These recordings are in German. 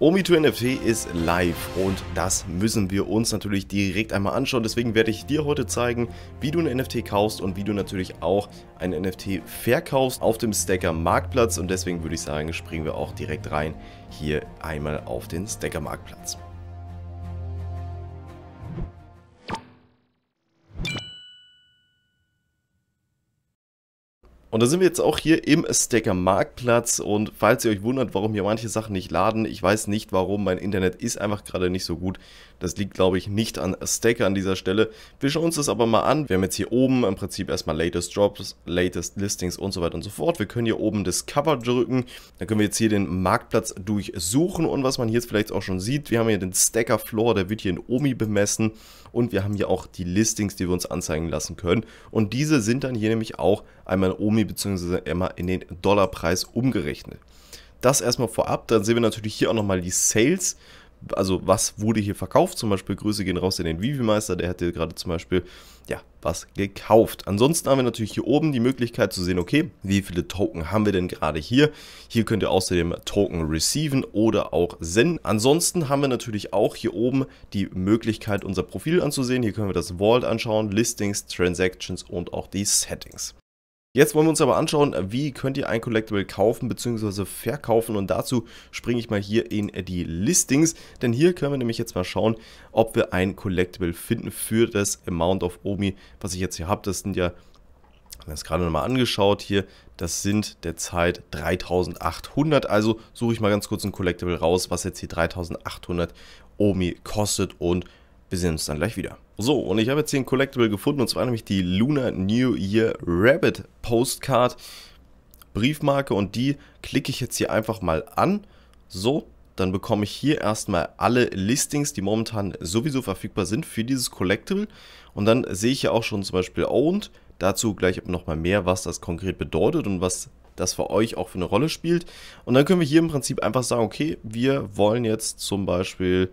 Omi2NFT ist live und das müssen wir uns natürlich direkt einmal anschauen. Deswegen werde ich dir heute zeigen, wie du ein NFT kaufst und wie du natürlich auch ein NFT verkaufst auf dem Stacker Marktplatz. Und deswegen würde ich sagen, springen wir auch direkt rein hier einmal auf den Stacker Marktplatz. Und da sind wir jetzt auch hier im Stacker Marktplatz und falls ihr euch wundert, warum hier manche Sachen nicht laden, ich weiß nicht warum, mein Internet ist einfach gerade nicht so gut. Das liegt glaube ich nicht an Stacker an dieser Stelle. Wir schauen uns das aber mal an. Wir haben jetzt hier oben im Prinzip erstmal Latest Drops, Latest Listings und so weiter und so fort. Wir können hier oben Discover drücken, dann können wir jetzt hier den Marktplatz durchsuchen und was man hier jetzt vielleicht auch schon sieht, wir haben hier den Stacker Floor, der wird hier in OMI bemessen und wir haben hier auch die Listings, die wir uns anzeigen lassen können und diese sind dann hier nämlich auch einmal in OMI beziehungsweise immer in den Dollarpreis umgerechnet. Das erstmal vorab, dann sehen wir natürlich hier auch nochmal die Sales, also was wurde hier verkauft, zum Beispiel Grüße gehen raus in den Vivi-Meister, der hatte gerade zum Beispiel, ja, was gekauft. Ansonsten haben wir natürlich hier oben die Möglichkeit zu sehen, okay, wie viele Token haben wir denn gerade hier. Hier könnt ihr außerdem Token receiven oder auch senden. Ansonsten haben wir natürlich auch hier oben die Möglichkeit, unser Profil anzusehen. Hier können wir das Vault anschauen, Listings, Transactions und auch die Settings. Jetzt wollen wir uns aber anschauen, wie könnt ihr ein Collectible kaufen bzw. verkaufen und dazu springe ich mal hier in die Listings, denn hier können wir nämlich jetzt mal schauen, ob wir ein Collectible finden für das Amount of Omi, was ich jetzt hier habe. Das sind ja, haben wir es gerade nochmal angeschaut hier, das sind derzeit 3800, also suche ich mal ganz kurz ein Collectible raus, was jetzt hier 3800 Omi kostet und wir sehen uns dann gleich wieder. So, und ich habe jetzt hier ein Collectible gefunden, und zwar nämlich die Luna New Year Rabbit Postcard Briefmarke. Und die klicke ich jetzt hier einfach mal an. So, dann bekomme ich hier erstmal alle Listings, die momentan sowieso verfügbar sind für dieses Collectible. Und dann sehe ich ja auch schon zum Beispiel Owned. Dazu gleich nochmal mehr, was das konkret bedeutet und was das für euch auch für eine Rolle spielt. Und dann können wir hier im Prinzip einfach sagen, okay, wir wollen jetzt zum Beispiel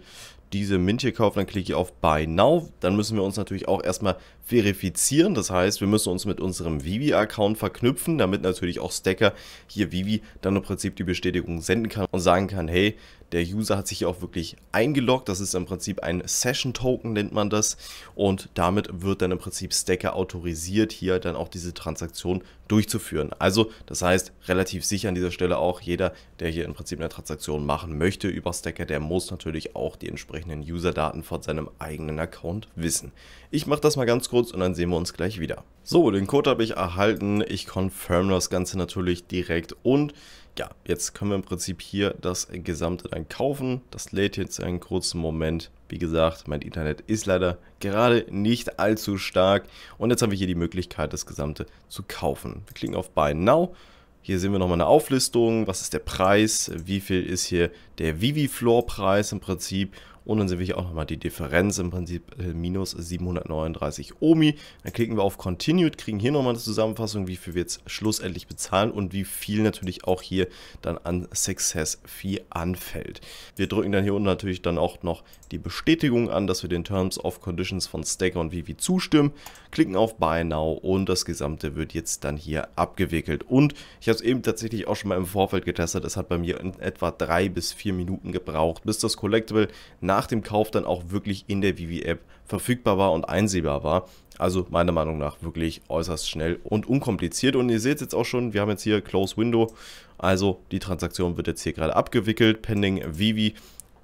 diese Mint hier kaufen, dann klicke ich auf Buy Now. Dann müssen wir uns natürlich auch erstmal verifizieren. Das heißt, wir müssen uns mit unserem Vivi-Account verknüpfen, damit natürlich auch Stacker hier Vivi dann im Prinzip die Bestätigung senden kann und sagen kann, hey, der User hat sich hier auch wirklich eingeloggt. Das ist im Prinzip ein Session Token, nennt man das. Und damit wird dann im Prinzip Stacker autorisiert, hier dann auch diese Transaktion durchzuführen. Also das heißt, relativ sicher an dieser Stelle auch jeder, der hier im Prinzip eine Transaktion machen möchte über Stacker, der muss natürlich auch die entsprechenden User-Daten von seinem eigenen Account wissen. Ich mache das mal ganz kurz und dann sehen wir uns gleich wieder. So, den Code habe ich erhalten. Ich confirm das Ganze natürlich direkt und ja, jetzt können wir im Prinzip hier das Gesamte dann kaufen. Das lädt jetzt einen kurzen Moment. Wie gesagt, mein Internet ist leider gerade nicht allzu stark. Und jetzt haben wir hier die Möglichkeit, das Gesamte zu kaufen. Wir klicken auf Buy Now. Hier sehen wir nochmal eine Auflistung. Was ist der Preis? Wie viel ist hier der Vivi-Floor-Preis im Prinzip? Und dann sehen wir hier auch nochmal die Differenz, im Prinzip äh, minus 739 Omi. Dann klicken wir auf Continued, kriegen hier nochmal eine Zusammenfassung, wie viel wir jetzt schlussendlich bezahlen und wie viel natürlich auch hier dann an Success Fee anfällt. Wir drücken dann hier unten natürlich dann auch noch die Bestätigung an, dass wir den Terms of Conditions von Staker und Vivi zustimmen, klicken auf Buy Now und das Gesamte wird jetzt dann hier abgewickelt. Und ich habe es eben tatsächlich auch schon mal im Vorfeld getestet, es hat bei mir in etwa drei bis vier Minuten gebraucht, bis das Collectible nach nach dem Kauf dann auch wirklich in der Vivi-App verfügbar war und einsehbar war. Also meiner Meinung nach wirklich äußerst schnell und unkompliziert. Und ihr seht es jetzt auch schon, wir haben jetzt hier Close Window. Also die Transaktion wird jetzt hier gerade abgewickelt, pending Vivi.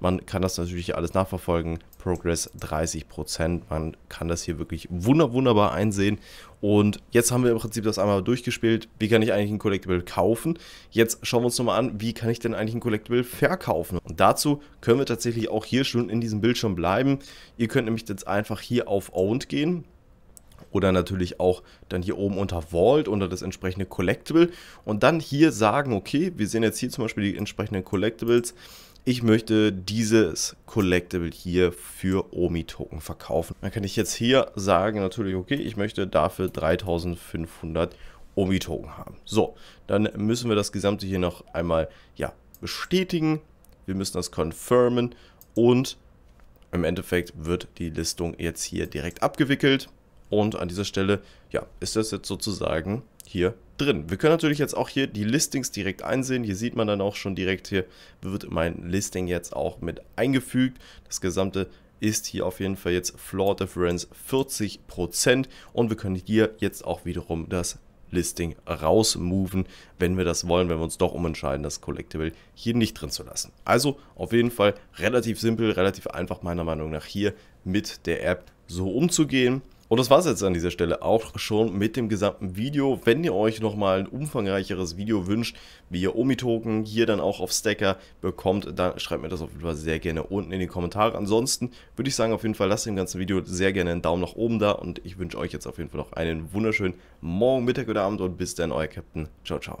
Man kann das natürlich alles nachverfolgen. Progress 30%. Man kann das hier wirklich wunder wunderbar einsehen. Und jetzt haben wir im Prinzip das einmal durchgespielt. Wie kann ich eigentlich ein Collectible kaufen? Jetzt schauen wir uns nochmal an, wie kann ich denn eigentlich ein Collectible verkaufen? Und dazu können wir tatsächlich auch hier schon in diesem Bildschirm bleiben. Ihr könnt nämlich jetzt einfach hier auf Owned gehen oder natürlich auch dann hier oben unter Vault, unter das entsprechende Collectible und dann hier sagen, okay, wir sehen jetzt hier zum Beispiel die entsprechenden Collectibles, ich möchte dieses Collectible hier für Omi-Token verkaufen. Dann kann ich jetzt hier sagen, natürlich, okay, ich möchte dafür 3500 Omi-Token haben. So, dann müssen wir das Gesamte hier noch einmal ja, bestätigen. Wir müssen das confirmen und im Endeffekt wird die Listung jetzt hier direkt abgewickelt. Und an dieser Stelle ja, ist das jetzt sozusagen hier drin. Wir können natürlich jetzt auch hier die Listings direkt einsehen. Hier sieht man dann auch schon direkt hier, wird mein Listing jetzt auch mit eingefügt. Das gesamte ist hier auf jeden Fall jetzt Floor Difference 40% und wir können hier jetzt auch wiederum das Listing rausmoven, wenn wir das wollen, wenn wir uns doch umentscheiden, das Collectible hier nicht drin zu lassen. Also auf jeden Fall relativ simpel, relativ einfach meiner Meinung nach hier mit der App so umzugehen. Und das war es jetzt an dieser Stelle auch schon mit dem gesamten Video. Wenn ihr euch nochmal ein umfangreicheres Video wünscht, wie ihr Omi-Token hier dann auch auf Stacker bekommt, dann schreibt mir das auf jeden Fall sehr gerne unten in die Kommentare. Ansonsten würde ich sagen, auf jeden Fall lasst dem ganzen Video sehr gerne einen Daumen nach oben da und ich wünsche euch jetzt auf jeden Fall noch einen wunderschönen Morgen, Mittag oder Abend und bis dann, euer Captain. Ciao, ciao.